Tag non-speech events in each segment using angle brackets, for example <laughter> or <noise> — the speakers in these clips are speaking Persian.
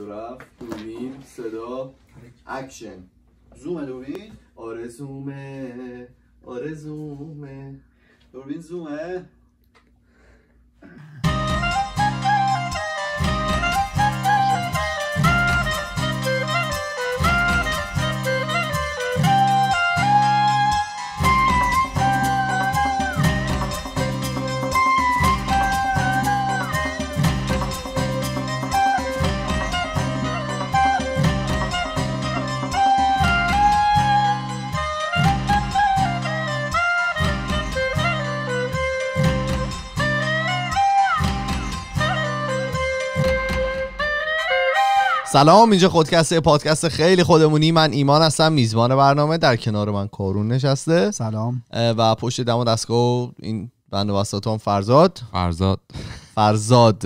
استودیو رفت دوربین صدا اکشن زوم دوربین آره زومه آره زومه دوربین زومه سلام اینجا خودکسته پادکست خیلی خودمونی من ایمان هستم میزبان برنامه در کنار من کارون نشسته سلام و پشت دم دستگاه این بند وسطام فرزاد فرزاد فرزاد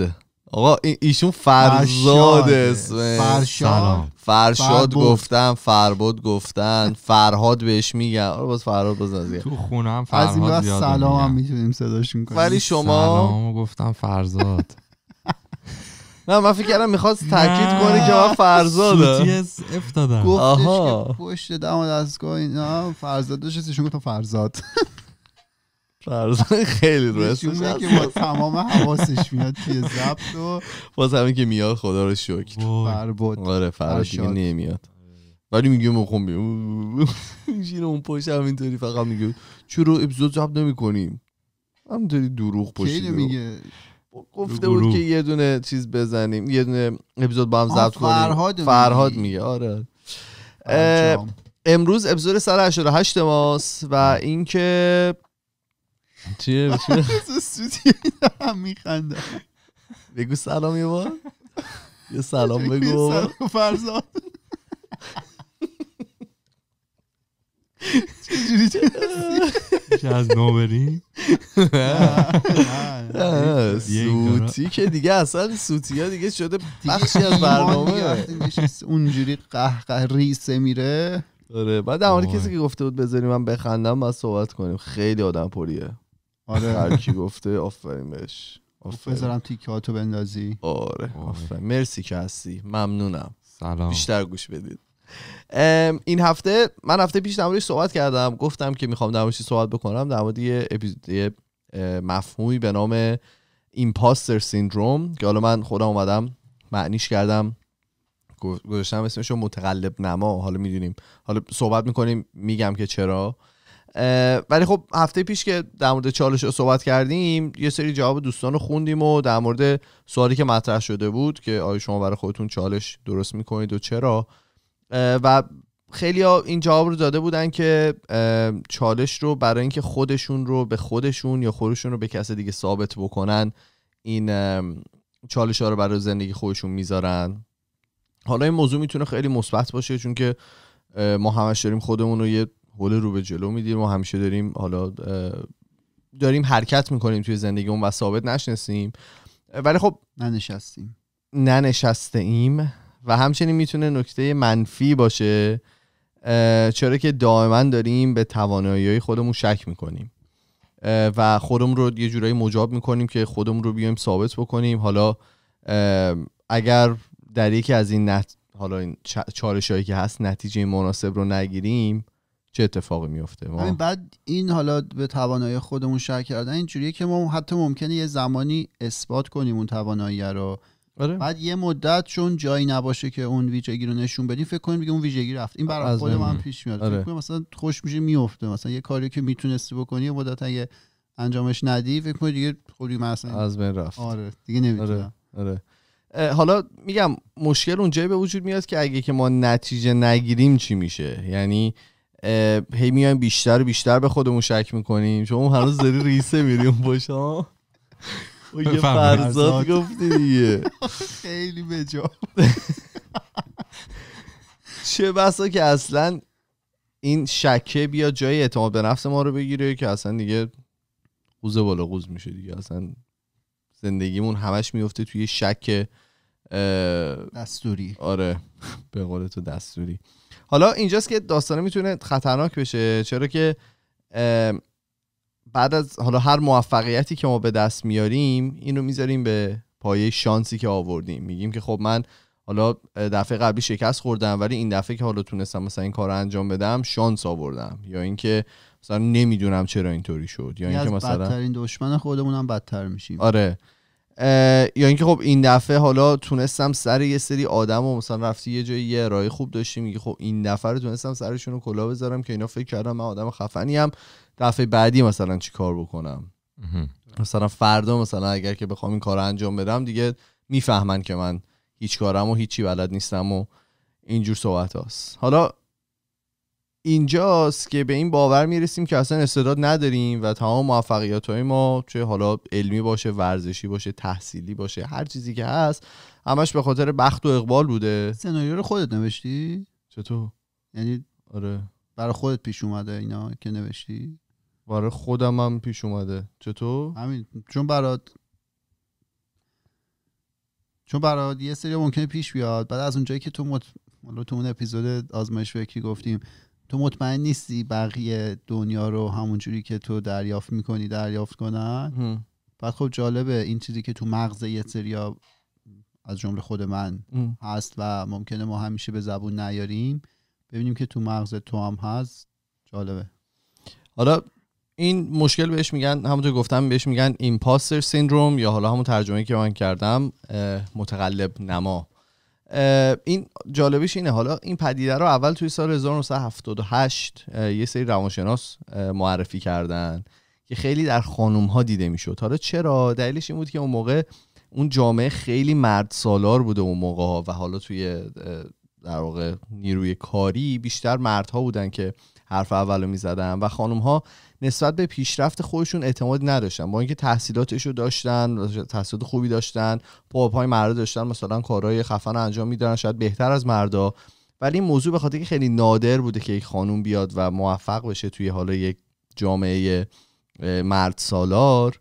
آقا ایشون فرزاد اسمه فرشاد فرشاد گفتن فرباد گفتن فرهاد بهش میگن آره باز فرهاد باز تو هم فرهاد از این سلام هم میتونیم صداش کنیم ولی شما سلام گفتم فرزاد <laughs> نه من فکر کردم میخواست تاکید کنه که من فرزاده اف دادم گفتش که پشت دم دستگاه اینا فرزاد داشت ایشون تا فرزاد فرزاد خیلی رو اسمش که با تمام حواسش میاد توی زبط و باز همین که میاد خدا رو شکر فربود آره فرزاد دیگه نمیاد ولی میگه مخون بیم اینجین اون پشت همینطوری فقط میگه چرا اپیزود زبط نمی کنیم همینطوری دروغ پشتی میگه گفته بود که یه دونه چیز بزنیم یه دونه اپیزود با هم ضبط کنیم فرهاد, فرهاد میگه آره امروز اپیزود 188 ماست و اینکه چیه <laughs> میخنده بگو سلام یه بار یه سلام بگو فرزاد <laughs> چجوری چه از نو سوتی که دیگه اصلا سوتی ها دیگه شده بخشی از برنامه اونجوری قهقه ریسه میره آره بعد در کسی که گفته بود بذاری من بخندم و صحبت کنیم خیلی آدم پریه آره هر کی گفته آفرین بهش خب بذارم تیکاتو بندازی آره آفرین مرسی که هستی ممنونم سلام بیشتر گوش بدید این هفته من هفته پیش در صحبت کردم گفتم که میخوام در صحبت بکنم در مورد یه مفهومی به نام ایمپاستر سیندروم که حالا من خودم اومدم معنیش کردم گذاشتم اسمش رو متقلب نما حالا میدونیم حالا صحبت میکنیم میگم که چرا ولی خب هفته پیش که در مورد چالش رو صحبت کردیم یه سری جواب دوستان رو خوندیم و در مورد سوالی که مطرح شده بود که آیا شما برای خودتون چالش درست میکنید و چرا و خیلی این جواب رو داده بودن که چالش رو برای اینکه خودشون رو به خودشون یا خودشون رو به کس دیگه ثابت بکنن این چالش ها رو برای زندگی خودشون میذارن حالا این موضوع میتونه خیلی مثبت باشه چون که ما همش داریم خودمون رو یه حول رو به جلو میدیم ما همیشه داریم حالا داریم حرکت میکنیم توی زندگیمون و ثابت نشنسیم ولی خب ننشستیم ننشسته ایم و همچنین میتونه نکته منفی باشه چرا که دائما داریم به توانایی خودمون شک میکنیم و خودمون رو یه جورایی مجاب میکنیم که خودمون رو بیایم ثابت بکنیم حالا اگر در یکی از این نت... حالا این چالش هایی که هست نتیجه مناسب رو نگیریم چه اتفاقی میفته ما بعد این حالا به توانایی خودمون شک کردن اینجوریه که ما حتی ممکنه یه زمانی اثبات کنیم اون توانایی رو آره. بعد یه مدت چون جایی نباشه که اون ویژگی رو نشون بدیم فکر کنیم دیگه اون ویژگی رفت این برای خود من پیش میاد آره. فکر مثلا خوش میشه میفته مثلا یه کاری که میتونستی بکنی یه مدت اگه انجامش ندی فکر کنی دیگه خوری مثلا از من رفت آره دیگه نمیتونم آره. آره. حالا میگم مشکل اونجایی به وجود میاد که اگه که ما نتیجه نگیریم چی میشه یعنی هی میایم بیشتر بیشتر به خودمون شک میکنیم چون هنوز داری ریسه میریم باشه و یه فرزاد گفتی دیگه <laughs> خیلی جا <laughs> چه بسا که اصلا این شکه بیا جای اعتماد به نفس ما رو بگیره که اصلا دیگه قوز بالا قوز میشه دیگه اصلا زندگیمون همش میفته توی شک دستوری آره به قول تو دستوری حالا اینجاست که داستانه میتونه خطرناک بشه چرا که بعد از حالا هر موفقیتی که ما به دست میاریم اینو میذاریم به پایه شانسی که آوردیم میگیم که خب من حالا دفعه قبلی شکست خوردم ولی این دفعه که حالا تونستم مثلا این کار رو انجام بدم شانس آوردم یا اینکه مثلا نمیدونم چرا اینطوری شد یا اینکه مثلا بدترین دشمن خودمونم بدتر میشیم آره یا اینکه خب این دفعه حالا تونستم سر یه سری آدم و مثلا رفتی یه جایی یه ارائه خوب داشتیم میگه خب این دفعه رو تونستم سرشون رو کلا بذارم که اینا فکر کردم من آدم خفنی هم دفعه بعدی مثلا چی کار بکنم مثلا فردا مثلا اگر که بخوام این کار رو انجام بدم دیگه میفهمن که من هیچ کارم و هیچی بلد نیستم و اینجور صحبت هاست حالا اینجاست که به این باور میرسیم که اصلا استعداد نداریم و تمام موفقیت های ما چه حالا علمی باشه ورزشی باشه تحصیلی باشه هر چیزی که هست همش به خاطر بخت و اقبال بوده سناریو رو خودت نوشتی چطور یعنی آره برای خودت پیش اومده اینا که نوشتی برای خودم هم پیش اومده چطور همین چون برات چون برات یه سری ممکنه پیش بیاد بعد از اونجایی که تو مت... تو اون اپیزود آزمایش فکری گفتیم تو مطمئن نیستی بقیه دنیا رو همونجوری که تو دریافت میکنی دریافت کنن بعد خب جالبه این چیزی که تو مغز یه سریا از جمله خود من هست و ممکنه ما همیشه به زبون نیاریم ببینیم که تو مغز تو هم هست جالبه حالا این مشکل بهش میگن همونطور گفتم بهش میگن ایمپاستر سیندروم یا حالا همون ترجمه که من کردم متقلب نما این جالبش اینه حالا این پدیده رو اول توی سال 1978 یه سری روانشناس معرفی کردن که خیلی در خانوم ها دیده میشد حالا چرا دلیلش این بود که اون موقع اون جامعه خیلی مرد سالار بوده اون موقع ها و حالا توی در واقع نیروی کاری بیشتر مردها بودن که حرف اولو میزدن و خانم ها نسبت به پیشرفت خودشون اعتماد نداشتن با اینکه تحصیلاتش رو داشتن تحصیلات خوبی داشتن پاپای مرد داشتن مثلا کارهای خفن رو انجام میدادن شاید بهتر از مردا ولی این موضوع به خاطر که خیلی نادر بوده که یک خانوم بیاد و موفق بشه توی حالا یک جامعه مرد سالار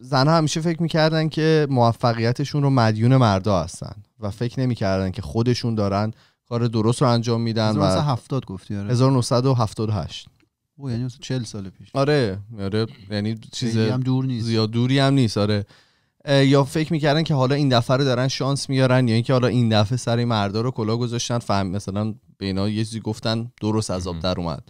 زنها همیشه فکر میکردن که موفقیتشون رو مدیون مردا هستن و فکر نمیکردن که خودشون دارن کار درست رو انجام میدن 1970 گفتی آره 1978 او یعنی مثلا سال پیش آره آره یعنی چیز دور نیست زیاد دوری هم نیست آره یا فکر میکردن که حالا این دفعه رو دارن شانس میارن یا اینکه حالا این دفعه سر مردا رو کلا گذاشتن فهم مثلا به اینا یه چیزی گفتن درست از آب در اومد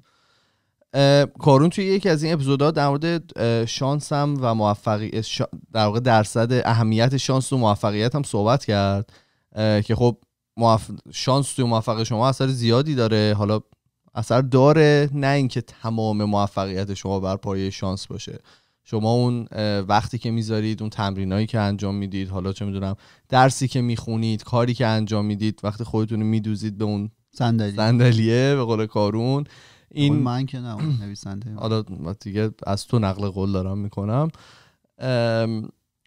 کارون توی یکی از این اپیزودها در مورد شانس هم و موفقیت در واقع درصد اهمیت شانس و موفقیت هم صحبت کرد که خب شانس توی موفق شما اثر زیادی داره حالا اثر داره نه اینکه تمام موفقیت شما بر پایه شانس باشه شما اون وقتی که میذارید اون تمرینایی که انجام میدید حالا چه میدونم درسی که میخونید کاری که انجام میدید وقتی خودتون میدوزید به اون صندلی صندلیه به قول کارون این من که نه نویسنده حالا دیگه از تو نقل قول دارم میکنم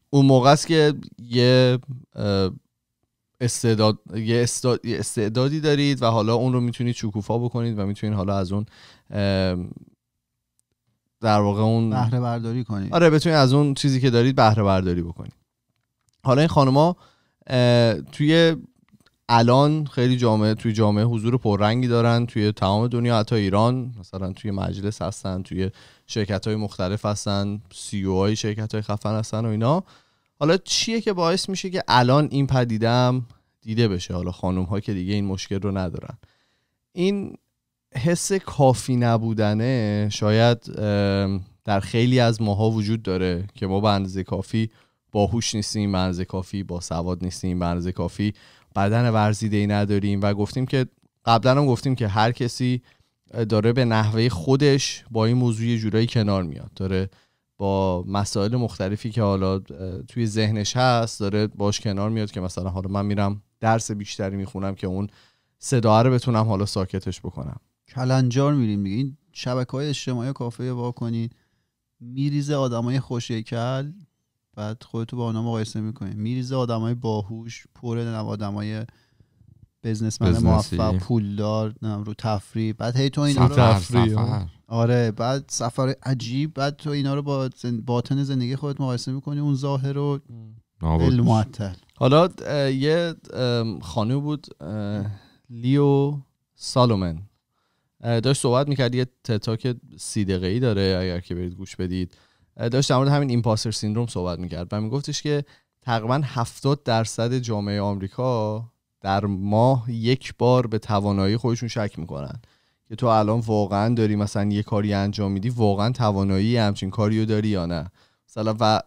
اون موقع است که یه استعداد یه, استعدادی دارید و حالا اون رو میتونید شکوفا بکنید و میتونید حالا از اون در واقع اون بهره برداری کنید آره بتونید از اون چیزی که دارید بهره برداری بکنید حالا این خانمها توی الان خیلی جامعه توی جامعه حضور پررنگی دارن توی تمام دنیا حتی ایران مثلا توی مجلس هستن توی شرکت های مختلف هستن سی او های شرکت های خفن هستن و اینا حالا چیه که باعث میشه که الان این پدیدم دیده بشه حالا خانم ها که دیگه این مشکل رو ندارن این حس کافی نبودنه شاید در خیلی از ماها وجود داره که ما به اندازه کافی باهوش نیستیم به اندازه کافی با سواد نیستیم به اندازه کافی بدن ورزیده ای نداریم و گفتیم که قبلا هم گفتیم که هر کسی داره به نحوه خودش با این موضوع جورایی کنار میاد داره با مسائل مختلفی که حالا توی ذهنش هست داره باش کنار میاد که مثلا حالا من میرم درس بیشتری میخونم که اون صدا رو بتونم حالا ساکتش بکنم کلنجار میریم دیگه این شبکه های اجتماعی کافه وا کنین میریزه آدمای خوشیکل بعد خودتو با اونا مقایسه میکنین میریزه آدمای باهوش پر آدمای بزنسمن موفق پولدار رو تفریح بعد هی تو اینا رو سفر آره بعد سفر عجیب بعد تو اینا رو با باطن زندگی خودت مقایسه میکنی اون ظاهر رو حالا یه خانو بود لیو سالومن داشت صحبت میکرد یه تتاک سی دقیقی داره اگر که برید گوش بدید داشت در مورد همین ایمپاستر سیندروم صحبت میکرد و میگفتش که تقریبا 70 درصد جامعه آمریکا در ماه یک بار به توانایی خودشون شک میکنن که تو الان واقعا داری مثلا یه کاری انجام میدی واقعا توانایی همچین کاریو داری یا نه مثلا و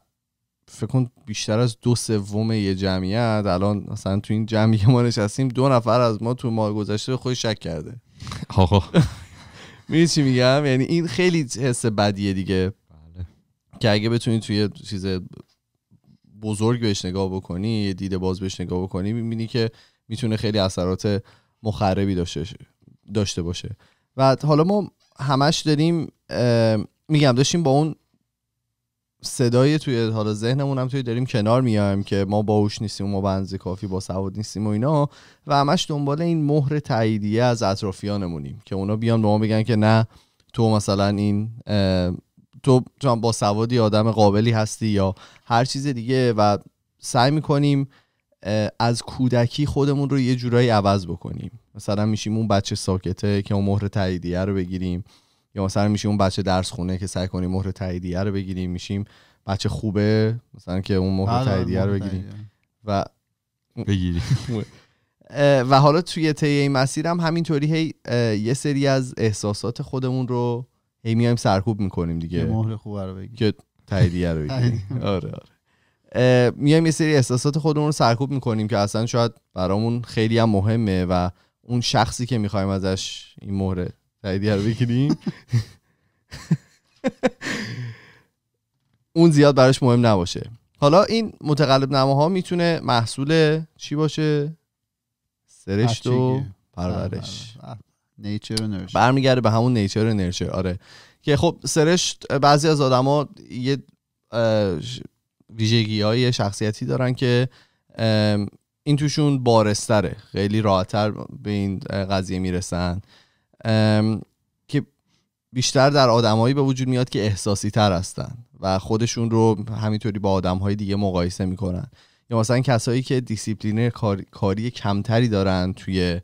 فکر کن بیشتر از دو سوم یه جمعیت الان مثلا تو این جمعیه ما نشستیم دو نفر از ما تو ماه گذشته خودش شک کرده آقا میدونی چی میگم یعنی این خیلی حس بدیه دیگه بله. که اگه بتونی توی چیز بزرگ بهش نگاه بکنی یه دید باز بهش نگاه بکنی میبینی که میتونه خیلی اثرات مخربی داشته, باشه و حالا ما همش داریم میگم داشتیم با اون صدای توی حالا ذهنمون هم توی داریم کنار میایم که ما باوش نیستیم و ما بنزی کافی با سواد نیستیم و اینا و همش دنبال این مهر تاییدیه از اطرافیانمونیم که اونا بیان به ما بگن که نه تو مثلا این تو با سوادی آدم قابلی هستی یا هر چیز دیگه و سعی میکنیم از کودکی خودمون رو یه جورایی عوض بکنیم مثلا میشیم اون بچه ساکته که اون مهر تاییدیه رو بگیریم یا مثلا میشیم اون بچه درس خونه که سعی کنیم مهر تاییدیه رو بگیریم میشیم بچه خوبه مثلا که اون مهر بله، تاییدیه رو بگیریم و بگیریم <laughs> و حالا توی طی این مسیرم همینطوری هی یه سری از احساسات خودمون رو هی میایم سرکوب میکنیم دیگه مهر خوبه رو بگیریم که تاییدیه رو آره آره میایم یه سری احساسات خودمون رو سرکوب میکنیم که اصلا شاید برامون خیلی هم مهمه و اون شخصی که میخوایم ازش این مهره تاییدیه رو بگیریم <laughs> اون زیاد براش مهم نباشه حالا این متقلب نماها میتونه محصول چی باشه سرشت و پرورش برمیگرده به همون نیچر و نرچر آره که خب سرشت بعضی از آدما یه ویژگی های شخصیتی دارن که این توشون بارستره خیلی راحتتر به این قضیه میرسن که بیشتر در آدمهایی به وجود میاد که احساسی تر هستن و خودشون رو همینطوری با آدم های دیگه مقایسه میکنن یا مثلا کسایی که دیسیپلین کاری کمتری دارن توی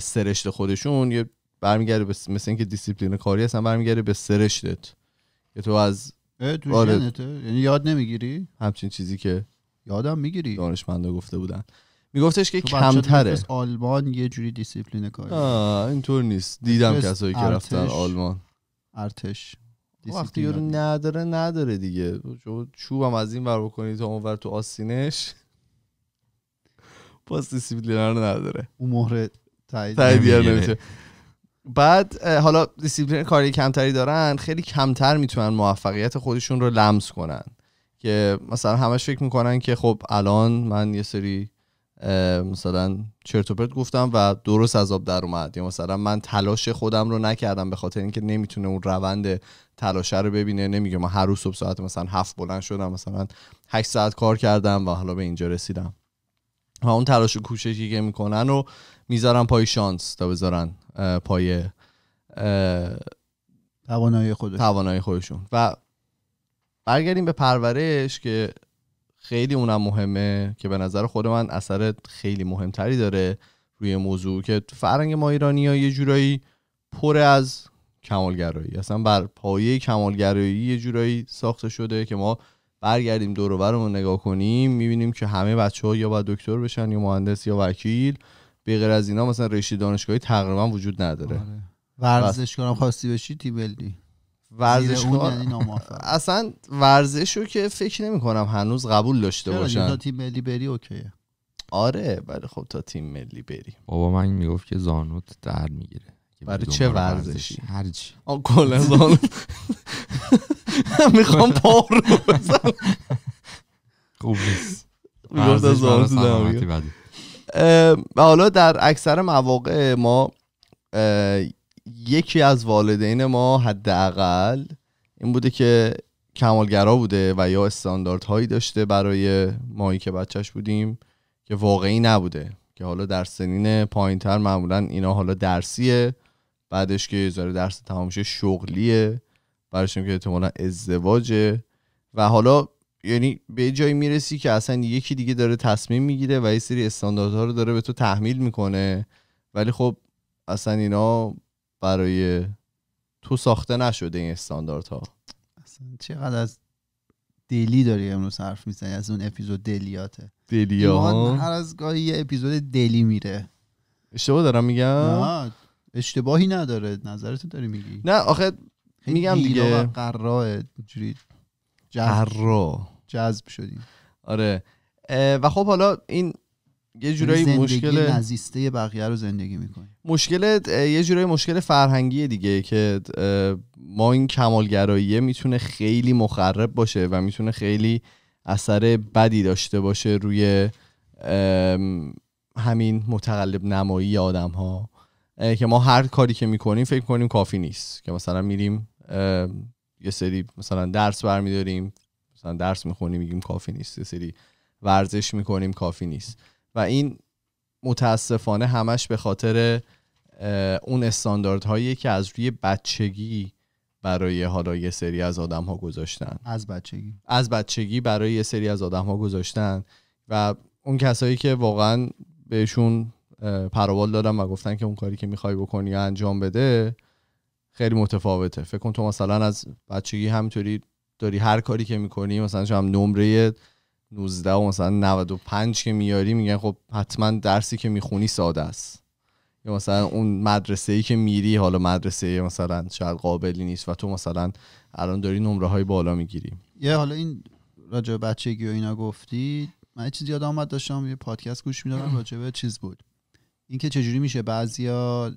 سرشت خودشون یه برمیگرده مثل اینکه دیسیپلین کاری هستن برمیگرده به سرشتت که تو از تو آره. یعنی یاد نمیگیری همچین چیزی که یادم میگیری دانشمندا گفته بودن میگفتش که کمتره آلمان یه جوری دیسیپلین کاری اینطور نیست دیدم کسایی که رفتن آلمان ارتش خب، وقتی یارو نداره نداره دیگه چوبم از این بر بکنی تا اون تو آسینش باز دیسیپلین رو نداره اون مهره تایید نمیشه بعد حالا دیسیپلین کاری کمتری دارن خیلی کمتر میتونن موفقیت خودشون رو لمس کنن که مثلا همش فکر میکنن که خب الان من یه سری مثلا چرت و پرت گفتم و درست از آب در اومد یا مثلا من تلاش خودم رو نکردم به خاطر اینکه نمیتونه اون روند تلاشه رو ببینه نمیگه من هر روز صبح ساعت مثلا هفت بلند شدم مثلا هشت ساعت کار کردم و حالا به اینجا رسیدم و اون تلاش و کوششی که میکنن رو میذارن پای شانس تا بذارن پای توانایی خودشون خودشون و برگردیم به پرورش که خیلی اونم مهمه که به نظر خود من اثر خیلی مهمتری داره روی موضوع که فرنگ ما ایرانی یه جورایی پر از کمالگرایی اصلا بر پایه کمالگرایی یه جورایی ساخته شده که ما برگردیم دور و نگاه کنیم میبینیم که همه بچه ها یا باید دکتر بشن یا مهندس یا وکیل به غیر از اینا مثلا رشته دانشگاهی تقریبا وجود نداره آره. ورزش کنم خواستی بشی بلدی ورزشکار یعنی اصلا ورزش رو که فکر نمی کنم هنوز قبول داشته باشن تا تیم ملی بری اوکیه آره ولی خب تا تیم ملی بری بابا من میگفت که زانوت در میگیره برای چه ورزشی چی آ کلا میخوام پا رو بزنم خوب نیست زانوت و حالا در اکثر مواقع ما یکی از والدین ما حداقل این بوده که کمالگرا بوده و یا استانداردهایی داشته برای مایی که بچهش بودیم که واقعی نبوده که حالا در سنین پایینتر معمولا اینا حالا درسیه بعدش که یه درس تمام شغلیه برایشون که احتمالا ازدواجه و حالا یعنی به جایی میرسی که اصلا یکی دیگه داره تصمیم میگیره و یه سری استانداردها رو داره به تو تحمیل میکنه ولی خب اصلا اینا برای تو ساخته نشده این استانداردها اصلا چقدر از دلی داری امروز حرف میزنی از اون اپیزود دلیاته دلیا هر از گاهی یه اپیزود دلی میره اشتباه دارم میگم نه اشتباهی نداره نظرتو داری میگی نه آخه میگم دیگه قراره جذب جذب شدیم آره و خب حالا این یه یعنی جورایی مشکل نزیسته بقیه رو زندگی میکنی مشکل یه جورایی مشکل فرهنگی دیگه که ما این کمالگراییه میتونه خیلی مخرب باشه و میتونه خیلی اثر بدی داشته باشه روی همین متقلب نمایی آدم ها که ما هر کاری که میکنیم فکر کنیم کافی نیست که مثلا میریم یه سری مثلا درس برمیداریم مثلا درس میخونیم میگیم کافی نیست یه سری ورزش میکنیم کافی نیست و این متاسفانه همش به خاطر اون استانداردهایی که از روی بچگی برای حالا یه سری از آدم ها گذاشتن از بچگی از بچگی برای یه سری از آدم ها گذاشتن و اون کسایی که واقعا بهشون پروال دادم و گفتن که اون کاری که میخوای بکنی انجام بده خیلی متفاوته فکر کن تو مثلا از بچگی همینطوری داری هر کاری که میکنی مثلا شما هم نمره 19 و مثلا 95 که میاری میگن خب حتما درسی که میخونی ساده است یا مثلا اون مدرسه ای که میری حالا مدرسه مثلا شاید قابلی نیست و تو مثلا الان داری نمره های بالا میگیری یه حالا این راجع بچگی و اینا گفتی من یه چیزی یاد اومد داشتم یه پادکست گوش میدادم راجع به چیز بود اینکه چجوری میشه بعضیا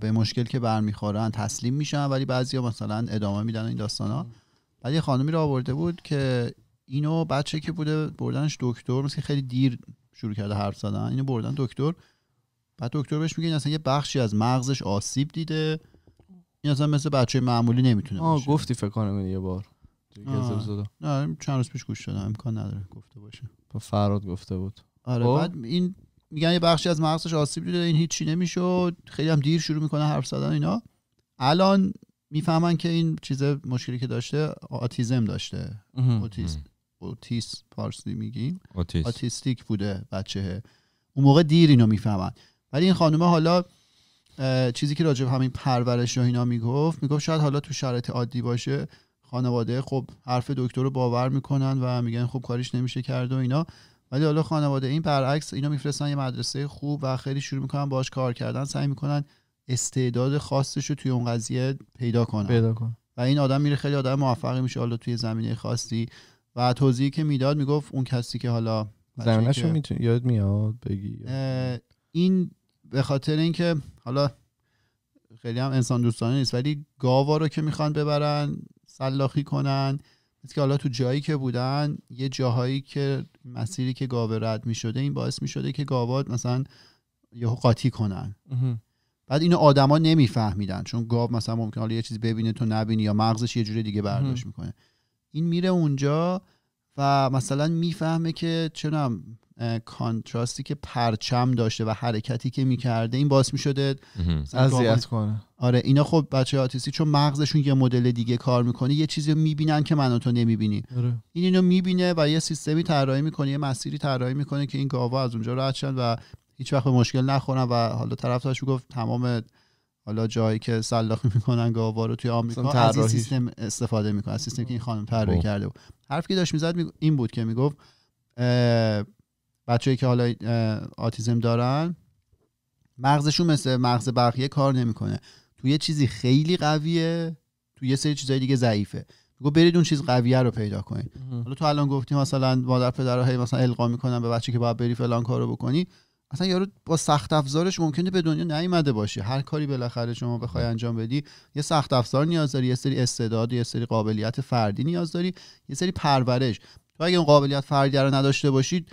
به مشکل که برمیخورن تسلیم میشن ولی بعضیا مثلا ادامه میدن این داستان ها بعد یه خانمی رو آورده بود که اینو بچه که بوده بردنش دکتر مثل خیلی دیر شروع کرده حرف زدن اینو بردن دکتر بعد دکتر بهش میگه این اصلا یه بخشی از مغزش آسیب دیده این اصلا مثل بچه معمولی نمیتونه آه گفتی فکر کنم یه بار نه چند روز پیش گوش دادم امکان نداره گفته باشه با فراد گفته بود آره خب؟ بعد این میگن یه بخشی از مغزش آسیب دیده این هیچی نمیشه خیلی هم دیر شروع میکنه حرف زدن اینا الان میفهمن که این چیز مشکلی که داشته آتیزم داشته اوتیس پارسی میگیم آتیستیک بوده بچه اون موقع دیر اینو میفهمن ولی این خانومه حالا چیزی که راجب همین پرورش رو اینا میگفت میگفت شاید حالا تو شرایط عادی باشه خانواده خب حرف دکتر رو باور میکنن و میگن خب کاریش نمیشه کرد و اینا ولی حالا خانواده این برعکس اینو میفرستن یه مدرسه خوب و خیلی شروع میکنن باش کار کردن سعی میکنن استعداد خاصش رو توی اون قضیه پیدا کنن پیدا کن. و این آدم میره خیلی آدم موفقی میشه حالا توی زمینه خاصی و توضیحی که میداد میگفت اون کسی که حالا زمینش یاد میاد بگی این به خاطر اینکه حالا خیلی هم انسان دوستانه نیست ولی گاوا رو که میخوان ببرن سلاخی کنن از که حالا تو جایی که بودن یه جاهایی که مسیری که گاوه رد می شده این باعث می شده که گاوات مثلا یه قاطی کنن بعد اینو آدما نمیفهمیدن چون گاو مثلا ممکن حالا یه چیز ببینه تو نبینی یا مغزش یه جور دیگه برداشت میکنه این میره اونجا و مثلا میفهمه که چونم کانتراستی که پرچم داشته و حرکتی که میکرده این باعث میشده اذیت کنه آره اینا خب بچه آتیسی چون مغزشون یه مدل دیگه کار میکنه یه چیزی رو میبینن که من و تو نمیبینی آره. این اینو میبینه و یه سیستمی طراحی میکنه یه مسیری طراحی میکنه که این گاوا از اونجا رد شن و هیچ وقت به مشکل نخورن و حالا طرف داشت گفت تمام حالا جایی که سلاخی میکنن گاوا رو توی آمریکا از این سیستم استفاده میکنن سیستم که این خانم طراحی خب. کرده بود حرفی که داشت میزد این بود که میگفت بچه‌ای که حالا آتیزم دارن مغزشون مثل مغز بقیه کار نمیکنه تو یه چیزی خیلی قویه تو یه سری چیزای دیگه ضعیفه میگه برید اون چیز قویه رو پیدا کنید حالا تو الان گفتی مثلا مادر پدرها مثلا القا میکنن به بچه که باید بری فلان کارو بکنی اصلا یارو با سخت افزارش ممکنه به دنیا نیومده باشه هر کاری بالاخره شما بخوای انجام بدی یه سخت افزار نیاز داری یه سری استعداد یه سری قابلیت فردی نیاز داری یه سری پرورش تو اگه اون قابلیت فردی رو نداشته باشید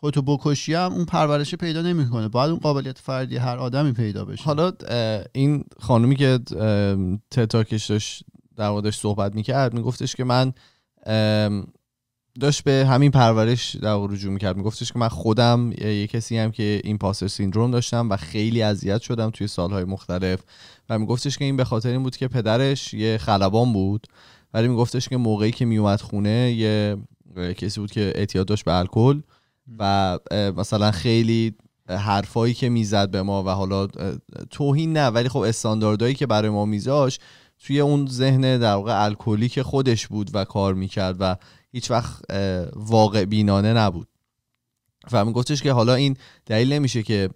خودتو بکشی هم اون پرورشه پیدا نمیکنه باید اون قابلیت فردی هر آدمی پیدا بشه حالا این خانومی که تتاکش داشت در موردش صحبت میکرد میگفتش که من داشت به همین پرورش در رجوع میکرد میگفتش که من خودم یه کسی هم که این پاسر سیندروم داشتم و خیلی اذیت شدم توی سالهای مختلف و میگفتش که این به خاطر این بود که پدرش یه خلبان بود ولی میگفتش که موقعی که میومد خونه یه کسی بود که اعتیاد داشت به الکل و مثلا خیلی حرفایی که میزد به ما و حالا توهین نه ولی خب استانداردهایی که برای ما میزاش توی اون ذهن در واقع الکلی که خودش بود و کار میکرد و هیچ وقت واقع بینانه نبود و گفتش که حالا این دلیل نمیشه که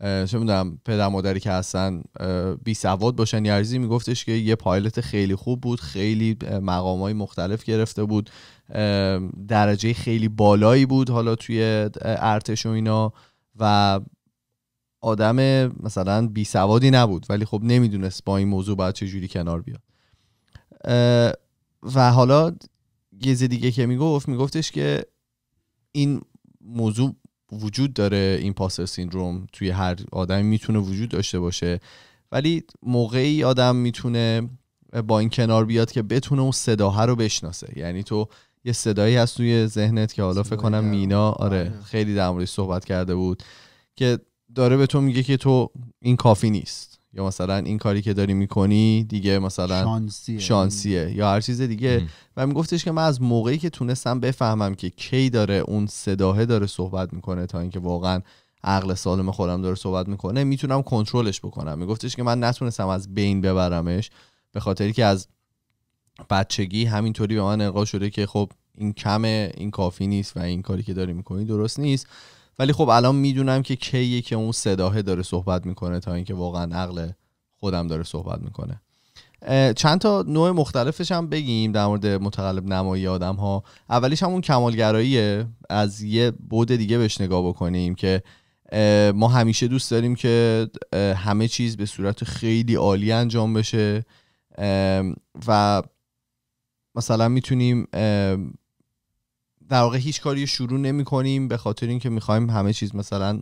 چه میدونم پدر مادری که هستن بی سواد باشن یارزی میگفتش که یه پایلت خیلی خوب بود خیلی مقام های مختلف گرفته بود درجه خیلی بالایی بود حالا توی ارتش و اینا و آدم مثلا بی سوادی نبود ولی خب نمیدونست با این موضوع باید چجوری کنار بیاد و حالا یه دیگه که میگفت میگفتش که این موضوع وجود داره این پاسر سیندروم توی هر آدمی میتونه وجود داشته باشه ولی موقعی آدم میتونه با این کنار بیاد که بتونه اون صداها رو بشناسه یعنی تو یه صدایی هست توی ذهنت که حالا فکر کنم مینا آره،, آره خیلی در صحبت کرده بود که داره به تو میگه که تو این کافی نیست یا مثلا این کاری که داری میکنی دیگه مثلا شانسیه, شانسیه یا هر چیز دیگه ام. و میگفتش که من از موقعی که تونستم بفهمم که کی داره اون صداه داره صحبت میکنه تا اینکه واقعا عقل سالم خودم داره صحبت میکنه میتونم کنترلش بکنم میگفتش که من نتونستم از بین ببرمش به خاطری که از بچگی همینطوری به من القا شده که خب این کمه این کافی نیست و این کاری که داری میکنی درست نیست ولی خب الان میدونم که کیه که اون صداه داره صحبت میکنه تا اینکه واقعا عقل خودم داره صحبت میکنه چند تا نوع مختلفش هم بگیم در مورد متقلب نمایی آدم ها اولیش همون کمالگراییه از یه بود دیگه بهش نگاه بکنیم که ما همیشه دوست داریم که همه چیز به صورت خیلی عالی انجام بشه و مثلا میتونیم در واقع هیچ کاری شروع نمی کنیم به خاطر اینکه میخوایم همه چیز مثلا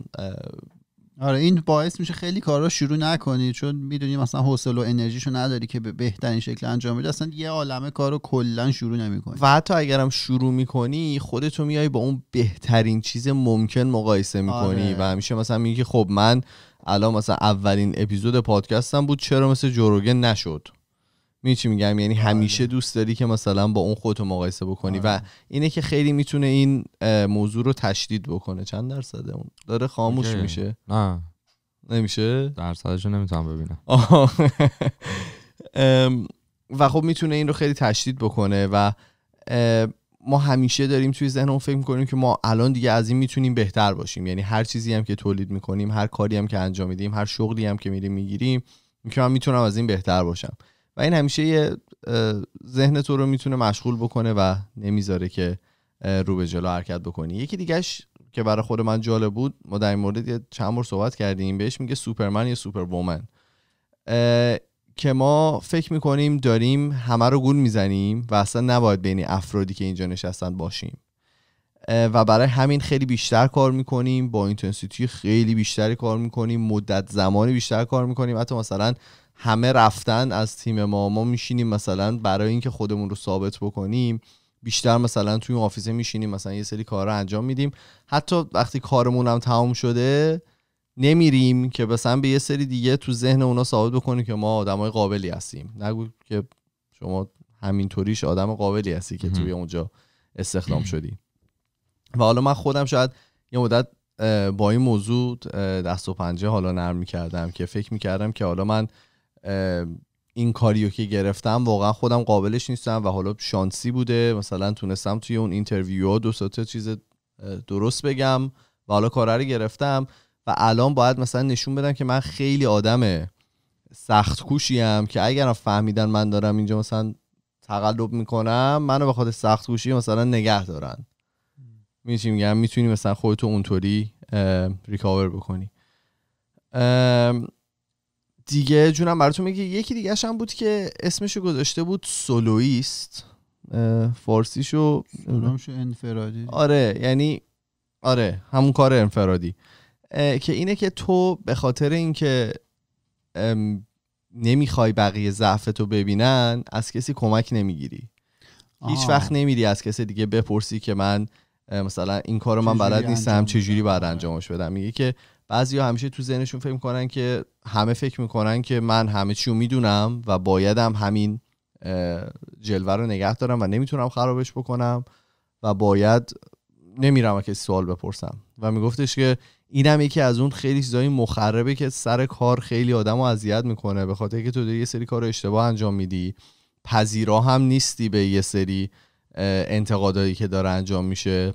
آره این باعث میشه خیلی کارا شروع نکنی چون میدونی مثلا حوصله و انرژیشو نداری که به بهترین شکل انجام بدی اصلا یه عالمه کارو کلا شروع نمیکنی و حتی اگرم شروع میکنی خودتو میای با اون بهترین چیز ممکن مقایسه میکنی آره. و همیشه مثلا میگی خب من الان مثلا اولین اپیزود پادکستم بود چرا مثل جروگن نشد می میگم یعنی بله. همیشه دوست داری که مثلا با اون خودتو مقایسه بکنی و آره. اینه که خیلی میتونه این موضوع رو تشدید بکنه چند درصده اون داره خاموش میشه نه نمیشه درصدش رو نمیتونم ببینم <laughs> و خب میتونه این رو خیلی تشدید بکنه و ما همیشه داریم توی ذهنمون فکر میکنیم که ما الان دیگه از این میتونیم بهتر باشیم یعنی هر چیزی هم که تولید میکنیم هر کاری هم که انجام میدیم هر شغلی هم که میریم میگیریم که من میتونم از این بهتر باشم و این همیشه ذهن تو رو میتونه مشغول بکنه و نمیذاره که رو به جلو حرکت بکنی یکی دیگهش که برای خود من جالب بود ما در این مورد چند بار صحبت کردیم بهش میگه سوپرمن یا سوپر وومن که ما فکر میکنیم داریم همه رو گول میزنیم و اصلا نباید بین افرادی که اینجا نشستن باشیم و برای همین خیلی بیشتر کار میکنیم با اینتنسیتی خیلی بیشتری کار میکنیم مدت زمانی بیشتر کار میکنیم حتی مثلا همه رفتن از تیم ما ما میشینیم مثلا برای اینکه خودمون رو ثابت بکنیم بیشتر مثلا توی اون آفیسه میشینیم مثلا یه سری کار رو انجام میدیم حتی وقتی کارمون هم تمام شده نمیریم که مثلا به یه سری دیگه تو ذهن اونا ثابت بکنیم که ما آدمای قابلی هستیم نگو که شما همینطوریش آدم قابلی هستی که توی اونجا استخدام شدی و حالا من خودم شاید یه مدت با این موضوع دست و پنجه حالا نرم میکردم که فکر میکردم که حالا من این کاریو که گرفتم واقعا خودم قابلش نیستم و حالا شانسی بوده مثلا تونستم توی اون اینترویو ها دو تا چیز درست بگم و حالا کاره رو گرفتم و الان باید مثلا نشون بدم که من خیلی آدم سخت کوشیم که اگر فهمیدن من دارم اینجا مثلا تقلب میکنم منو به خاطر سخت کوشی مثلا نگه دارن میشیم میگم میتونی مثلا خودتو اونطوری ریکاور بکنی دیگه جونم براتون میگه یکی دیگه هم بود که اسمشو گذاشته بود سولویست فارسیشو سولومشو انفرادی آره یعنی آره همون کار انفرادی که اینه که تو به خاطر اینکه نمیخوای بقیه ضعف تو ببینن از کسی کمک نمیگیری هیچ وقت نمیری از کسی دیگه بپرسی که من مثلا این کارو من بلد نیستم چجوری باید انجامش بدم میگه که بعضی ها همیشه تو ذهنشون فکر میکنن که همه فکر میکنن که من همه چی میدونم و بایدم همین جلوه رو نگه دارم و نمیتونم خرابش بکنم و باید نمیرم و کسی سوال بپرسم و میگفتش که اینم یکی از اون خیلی چیزایی مخربه که سر کار خیلی آدم رو اذیت میکنه به خاطر که تو داری یه سری کار اشتباه انجام میدی پذیرا هم نیستی به یه سری انتقادایی که داره انجام میشه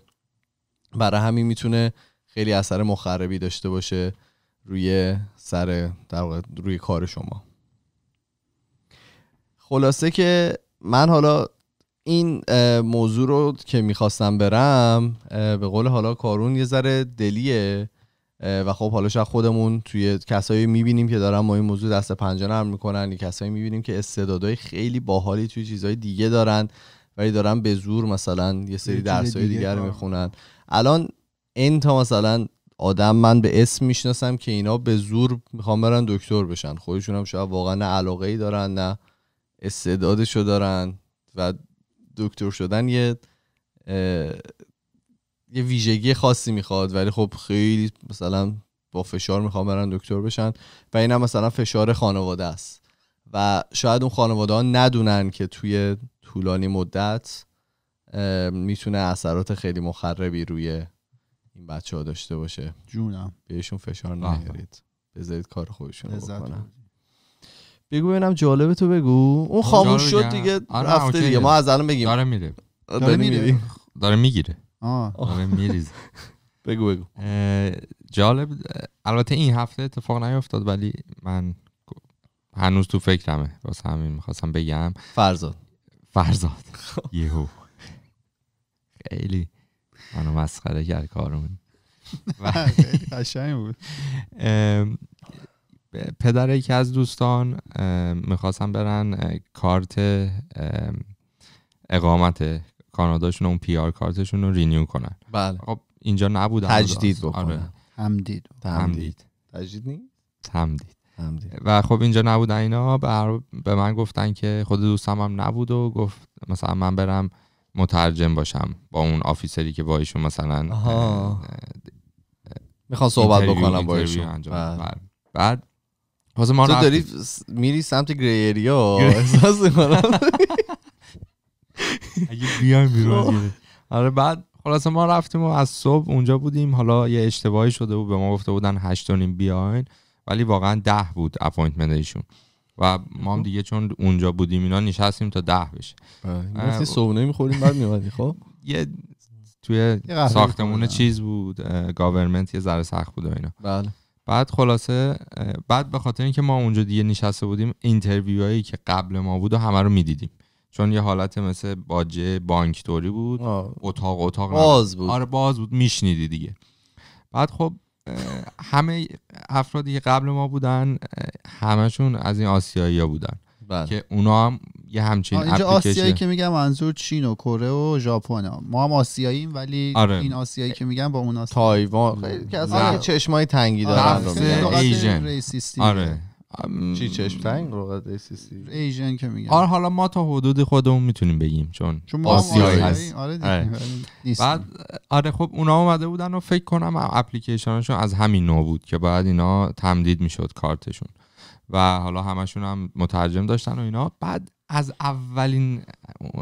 برای همین میتونه خیلی اثر مخربی داشته باشه روی سر در روی کار شما خلاصه که من حالا این موضوع رو که میخواستم برم به قول حالا کارون یه ذره دلیه و خب حالا شاید خودمون توی کسایی میبینیم که دارن ما این موضوع دست پنجه نرم میکنن یه کسایی میبینیم که استعدادهای خیلی باحالی توی چیزهای دیگه دارن ولی دارن به زور مثلا یه سری درسهای دیگر, دیگر میخونن الان این تا مثلا آدم من به اسم میشناسم که اینا به زور میخوان برن دکتر بشن خودشون هم شاید واقعا نه علاقه ای دارن نه استعدادشو دارن و دکتر شدن یه یه ویژگی خاصی میخواد ولی خب خیلی مثلا با فشار میخوان برن دکتر بشن و این هم مثلا فشار خانواده است و شاید اون خانواده ها ندونن که توی طولانی مدت میتونه اثرات خیلی مخربی روی این بچه ها داشته باشه جونم بهشون فشار نیارید بذارید کار خودشون رو بگو ببینم جالب تو بگو اون خاموش شد دیگه آره رفته دیگه ما از الان بگیم داره میره داره میگیره داره میریزه <laughs> بگو بگو جالب البته این هفته اتفاق نیفتاد ولی من هنوز تو فکرمه واسه همین میخواستم بگم فرزاد فرزاد یهو خیلی منو مسخره کرد کارون <laughs> بله، قشنگ بود پدر یکی از دوستان میخواستن برن کارت اقامت کاناداشون اون پیار کارتشون رو رینیو کنن بله خب اینجا نبود تجدید آره. بکنن همدید تجدید نیست و خب اینجا نبودن اینا به من گفتن که خود دوستم هم نبود و گفت مثلا من برم مترجم باشم با اون آفیسری که با مثلا میخوام صحبت بکنم با ایشون بله. بله. بعد ما تو داری میری سمت ها احساس میکنم اگه بیایم بیرون خب. آره بعد خلاصه ما رفتیم و از صبح اونجا بودیم حالا یه اشتباهی شده بود به ما گفته بودن هشت و نیم بیاین ولی واقعا ده بود اپوینتمنت ایشون و ما هم دیگه چون اونجا بودیم اینا نشستیم تا ده بشه مثل بله. صبحونه میخوریم بعد میومدی خب یه توی ساختمون چیز بود گاورمنت یه ذره سخت بود و اینا بله بعد خلاصه بعد به خاطر اینکه ما اونجا دیگه نشسته بودیم اینترویوهایی که قبل ما بود و همه رو میدیدیم چون یه حالت مثل باجه بانکتوری بود آه. اتاق اتاق باز بود آره باز بود میشنیدی دیگه بعد خب همه افرادی که قبل ما بودن همشون از این آسیایی ها بودن بله. که اونا هم یه همچین اینجا آسیایی که میگم منظور چین و کره و ژاپن ما هم آسیاییم ولی آره. این آسیایی که میگم با اون آسیایی تایوان که از آره. چشمای تنگی دارن آره. آره چی چشم تنگ رو ایژن که میگن آره، حالا ما تا حدود خودمون میتونیم بگیم چون چون آسیایی آره، هست آره, آره بعد آره خب اونا اومده بودن و فکر کنم اپلیکیشنشون از همین نوع بود که بعد اینا تمدید میشد کارتشون و حالا همشون هم مترجم داشتن و اینا بعد از اولین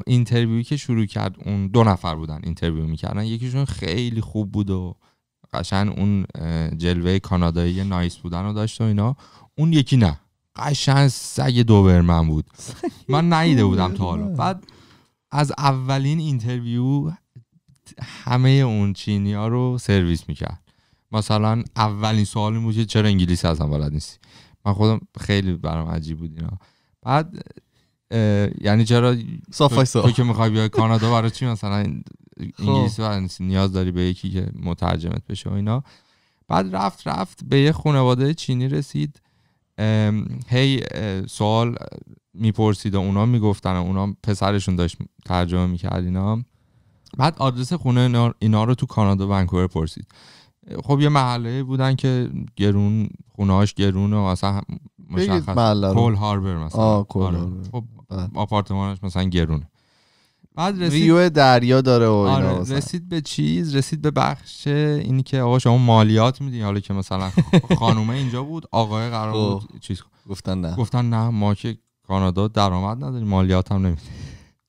اینترویوی که شروع کرد اون دو نفر بودن اینترویو میکردن یکیشون خیلی خوب بود و قشن اون جلوه کانادایی نایس بودن رو داشت و اینا اون یکی نه قشن سگ دوبرمن بود من نیده بودم تا حالا بعد از اولین اینترویو همه اون چینی ها رو سرویس میکرد مثلا اولین سوالی این بود چرا انگلیسی هم بلد نیستی من خودم خیلی برام عجیب بود اینا بعد یعنی چرا تو, تو که میخوای بیای کانادا برای چی مثلا خب. انگلیسی بلد نیستی نیاز داری به یکی که مترجمت بشه و اینا بعد رفت رفت به یه خانواده چینی رسید هی سوال میپرسید و اونا میگفتن و اونا پسرشون داشت ترجمه میکرد اینا بعد آدرس خونه اینا رو تو کانادا ونکوور پرسید خب یه محله بودن که گرون خونهاش گرون و اصلا مشخص کل هاربر مثلا آه، آره. هاربر. خب آپارتمانش مثلا گرونه بعد یعنی دریا داره و آره رسید به چیز رسید به بخش اینی که آقا شما مالیات میدین حالا که مثلا <laughs> خانومه اینجا بود آقای قرار خب. بود چیز گفتن نه گفتن نه ما که کانادا درآمد نداریم مالیات هم نمیدیم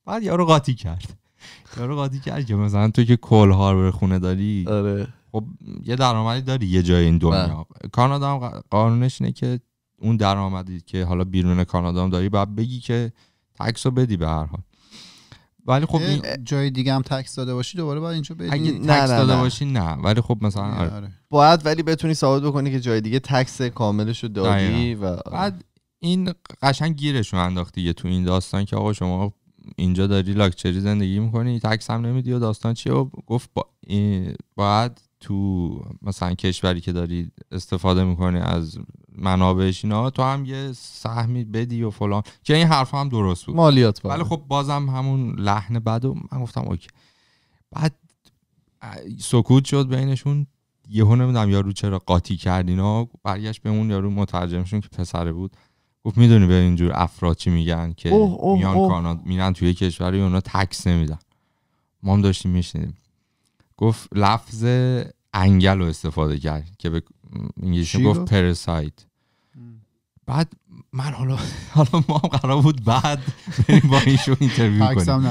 بعد یارو قاطی کرد یارو قاطی کرد که مثلا تو که کل هاربر خونه داری آره خب یه درآمدی داری یه جای این دنیا بله. کانادا هم قانونش اینه که اون درآمدی که حالا بیرون کانادا هم داری بعد بگی که تکس بدی به هر حال ولی خب جای دیگه هم تکس داده باشی دوباره باید اینجا بدی اگه تکس نه داده باشی نه ولی خب مثلا یعنی آره. آره. باید ولی بتونی ثابت بکنی که جای دیگه تکس کاملش رو دادی و آره. بعد این قشنگ گیرشون انداختی دیگه تو این داستان که آقا شما اینجا داری لاکچری زندگی میکنی تکس هم نمیدی و داستان چیه و گفت با... باید تو مثلا کشوری که داری استفاده میکنی از منابعش اینا تو هم یه سهمی بدی و فلان که این حرف هم درست بود مالیات بود ولی خب بازم همون لحن بد و من گفتم اوکی بعد سکوت شد بینشون یهو نمیدونم یارو چرا قاطی کرد اینا برگشت به اون یارو مترجمشون که پسره بود گفت میدونی به اینجور افراد چی میگن که اوه اوه میان اوه. میرن توی کشوری اونا تکس نمیدن ما هم داشتیم میشنیدیم گفت لفظ انگل رو استفاده کرد که به انگلیسی گفت پرسایت بعد من حالا <laughs> حالا ما قرار بود بعد بریم با شو اینترویو کنیم عکسام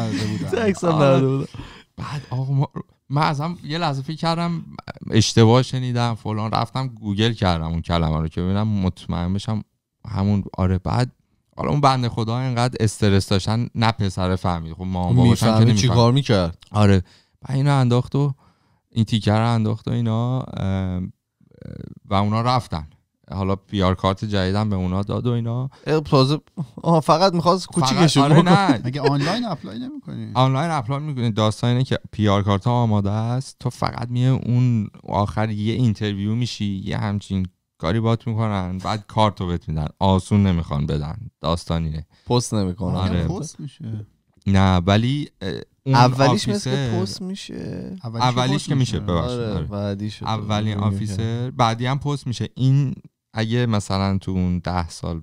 نداده بود بعد آقا ما من یه لحظه فکر کردم اشتباه شنیدم فلان رفتم گوگل کردم اون کلمه رو که ببینم مطمئن بشم همون آره بعد حالا اون بنده خدا اینقدر استرس داشتن نه پسر فهمید خب ما باباشم که کار آره بعد اینو انداخت و این تیکر رو انداخت و اینا و اونا رفتن حالا پیار کارت جدیدم به اونا داد و اینا فقط میخواست کوچیکشون آره نه اگه آنلاین اپلای نمیکنی آنلاین اپلای میکنی داستان اینه که پیار کارت ها آماده است تو فقط میه اون آخر یه اینترویو میشی یه همچین کاری بات میکنن بعد کارتو بهت میدن آسون نمیخوان بدن داستانیه پست نمیکنن آره،, آره. پست میشه نه ولی اون اولیش مثل پست میشه اولیش, که میشه, آره، آره. بعدی آفیسر بعدی هم پست میشه این اگه مثلا تو اون ده سال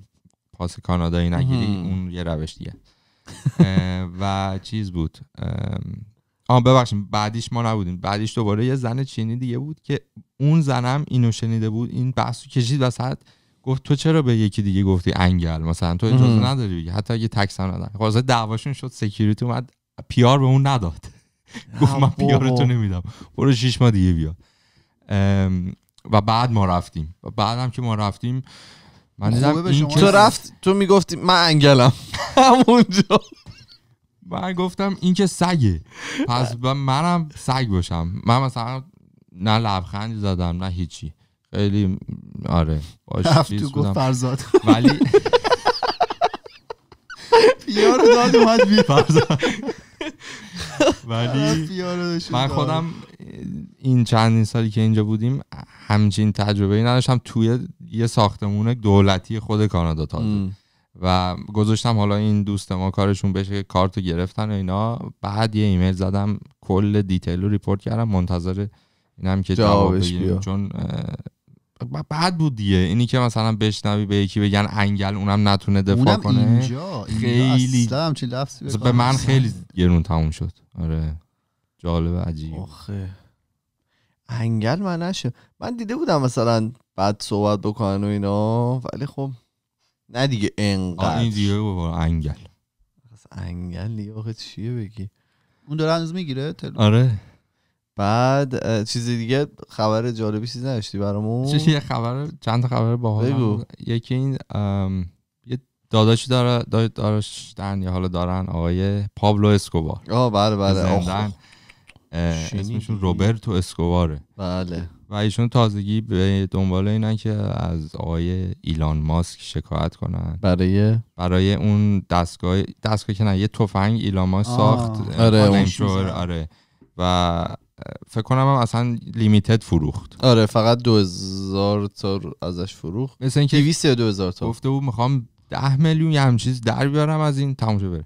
پاس کانادایی نگیری اون یه روش دیگه و چیز بود آه ببخشید بعدیش ما نبودیم بعدیش دوباره یه زن چینی دیگه بود که اون زنم اینو شنیده بود این بحثو کشید وسط گفت تو چرا به یکی دیگه گفتی انگل مثلا تو اجازه نداری حتی اگه تکس هم نداری خلاص دعواشون شد سکیوریتی اومد پیار به اون نداد گفت من پیار تو نمیدم برو شیش ماه دیگه بیا و بعد ما رفتیم و بعد هم که ما رفتیم من دیدم این تو رفت تو میگفتی من انگلم <laughs> همونجا من گفتم این که سگه پس <laughs> منم سگ باشم من مثلا نه لبخندی زدم نه هیچی خیلی آره هفتو گفت فرزاد ولی پیارو <laughs> داد اومد بی ولی من خودم این چندین سالی که اینجا بودیم همچین تجربه ای نداشتم توی یه ساختمون دولتی خود کانادا تازه و گذاشتم حالا این دوست ما کارشون بشه که کارتو گرفتن و اینا بعد یه ایمیل زدم کل دیتیل رو ریپورت کردم منتظر اینم که جواب بگیریم چون بعد بود دیگه اینی که مثلا بشنوی به یکی بگن انگل اونم نتونه دفاع اونم کنه اینجا. خیلی اینجا به من خیلی گرون تموم شد آره جالب عجیب آخه انگل من نشه من دیده بودم مثلا بعد صحبت بکنن و اینا ولی خب نه دیگه انقدر این دیگه انگل انگل دیگه چیه بگی اون داره هنوز میگیره آره بعد چیز دیگه خبر جالبی چیز نداشتی برامون چه یه خبر چند تا خبر باحال یکی این یه داداشی داره داشتن یا حالا دارن آقای پابلو اسکوبار آه بله بله اسمشون روبرتو اسکوباره بله و ایشون تازگی به دنبال اینن که از آقای ایلان ماسک شکایت کنن برای برای اون دستگاه دستگاه که نه یه تفنگ ایلان ماسک ساخت آره, آره. و فکر کنم هم اصلا لیمیتد فروخت آره فقط 2000 تا ازش فروخت مثل اینکه 200 یا 2000 تا گفته بود میخوام 10 میلیون یه چیز در بیارم از این تموم بره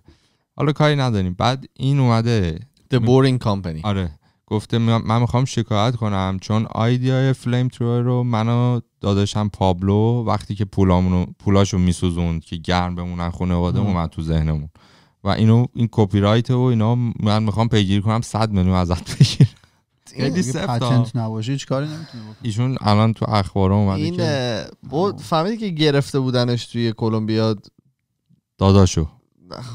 حالا کاری نداریم بعد این اومده The Boring Company آره گفته من میخوام شکایت کنم چون های فلیم ترور رو منو داداشم پابلو وقتی که پولامونو پولاشو میسوزوند که گرم بمونن خانواده اومد تو ذهنمون و اینو این کپی رایت و اینا من میخوام پیگیری کنم 100 میلیون ازت بگیرم این پچنت نباشه کاری نمیتونه ایشون الان تو اخبار اومده که بود فهمیدی که گرفته بودنش توی کلمبیا داداشو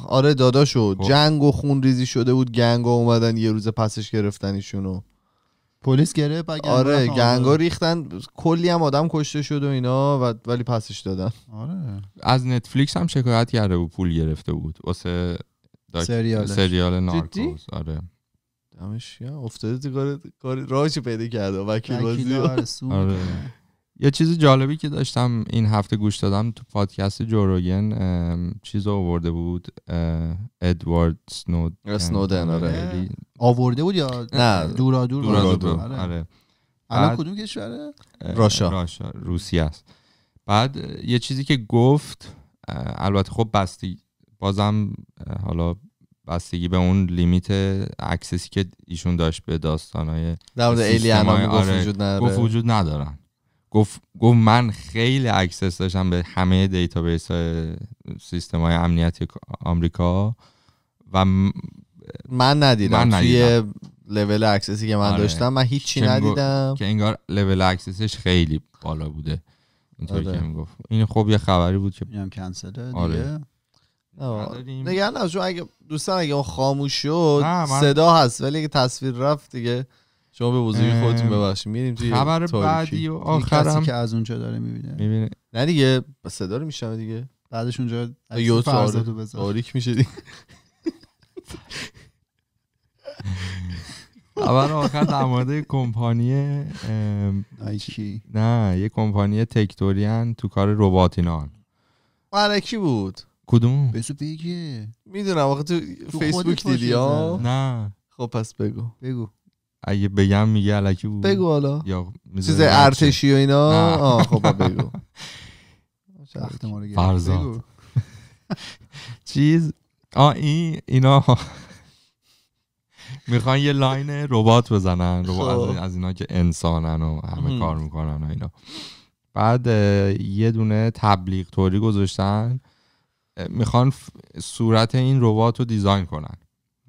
آره داداشو خب. جنگ و خون ریزی شده بود گنگ ها اومدن یه روز پسش گرفتن ایشونو پلیس گرفت آره گنگا ریختن کلی هم آدم کشته شد و اینا و ولی پسش دادن آره از نتفلیکس هم شکایت کرده بود پول گرفته بود واسه سریال سریال نارکوز آره دمش افتاده تو کار راهش پیدا کرده وکیل بازی یا آره. <laughs> یه چیز جالبی که داشتم این هفته گوش دادم تو پادکست جوروگن چیز آورده بود ادوارد سنود سنودن آره. آره. آورده بود یا نه دورا دور دورا دور آره الان کدوم کشوره راشا راشا روسیه است بعد یه چیزی که گفت البته خب بستی بازم حالا بستگی به اون لیمیت اکسسی که ایشون داشت به داستانهای در مورد ایلین آره، گفت وجود نداره گفت وجود ندارن گفت من خیلی اکسس داشتم به همه دیتابیس های سیستم های امنیتی آمریکا و من ندیدم, من ندیدم. توی لول اکسسی که من آره. داشتم من هیچی ندیدم که انگار لول اکسسش خیلی بالا بوده اینطوری آره. که میگفت این خوب یه خبری بود که میام کنسل آره. دیگه آره. نگران نباش چون اگه دوستان اگه اون خاموش شد صدا هست ولی اگه تصویر رفت دیگه شما به بزرگی خودتون ببخشید میریم توی خبر بعدی و آخرم کسی که از اونجا داره میبینه میبینه نه دیگه صدا رو میشنوه دیگه بعدش اونجا یو تاریک میشه دیگه خبر آخر در مورد کمپانی نه یه کمپانی تکتوریان تو کار رباتینان برای کی بود کدوم بسو بگه میدونم وقتی تو فیسبوک دیدی ها نه خب پس بگو بگو اگه بگم میگه علکی بود بگو حالا یا چیز ارتشی و اینا آه خب بگو <laughs> فرزاد <laughs> چیز آ این اینا <laughs> میخوان یه لاین ربات بزنن ربات خب. از اینا که انسانن و همه کار میکنن و اینا بعد یه دونه تبلیغ طوری گذاشتن میخوان صورت این ربات رو دیزاین کنن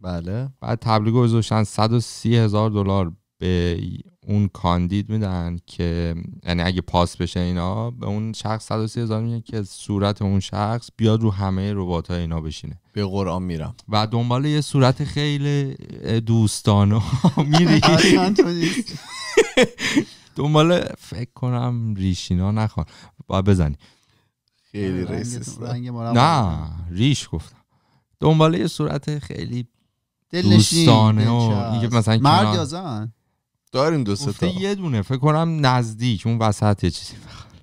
بله بعد تبلیغ گذاشتن 130 هزار دلار به اون کاندید میدن که یعنی اگه پاس بشه اینا به اون شخص 130 هزار میدن که صورت اون شخص بیاد رو همه ربات های اینا بشینه به قرآن میرم و دنبال یه صورت خیلی دوستانه <laughs> میری <laughs> دنبال فکر کنم ریشینا نخوان با بزنی خیلی آره، ریسیست نه ریش گفتم دنباله یه صورت خیلی دوستانه و مثلا مرد یا داریم دو تا یه دونه فکر کنم نزدیک اون وسط یه چیزی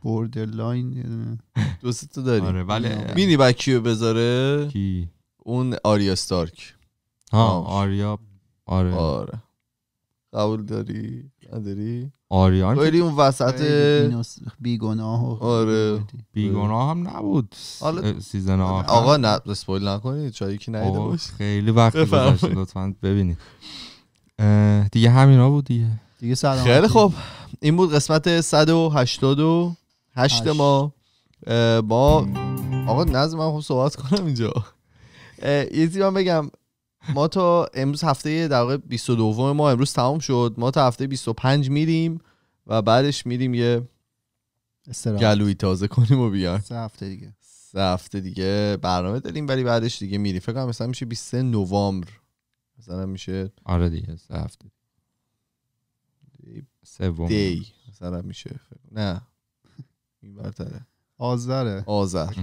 بوردر لاین <laughs> دو تا داریم آره ولی مینی کیو بذاره کی اون آریا ستارک ها آریا آره آره قبول داری نداری آریان خیلی اون وسط بیگناه و آره بیگناه هم نبود آلا... سیزن آخر آقا نه اسپویل نکنید چایی که نیده باش خیلی وقت گذشته لطفاً ببینید دیگه همینا بود دیگه دیگه سلام خیلی خوب این بود قسمت 188 ما با آقا نظم من خوب صحبت کنم اینجا یه من بگم ما تا امروز هفته در واقع 22 ما امروز تمام شد ما تا هفته 25 میریم و بعدش میریم یه استراحت گلوی تازه کنیم و بیان سه هفته دیگه سه هفته دیگه برنامه داریم ولی بعدش دیگه میریم فکر کنم مثلا میشه 23 نوامبر مثلا میشه آره دیگه سه هفته دی مثلا میشه خب، نه این برتره آذره آذر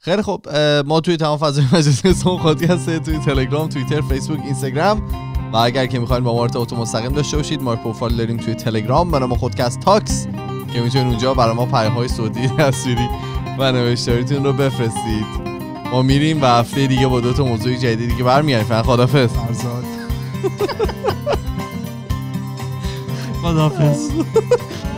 خیلی خب ما توی تمام فضای مجازی سون هست توی تلگرام تویتر، فیسبوک اینستاگرام و اگر که میخواین با ما ارتباط مستقیم داشته باشید ما پروفایل داریم توی تلگرام به نام خودکست تاکس که میتونید اونجا برای ما های صوتی تصویری و نوشتاریتون رو بفرستید ما میریم و هفته دیگه با دو تا موضوع جدیدی که برمیاد فعلا خدافظ خدافظ <laughs>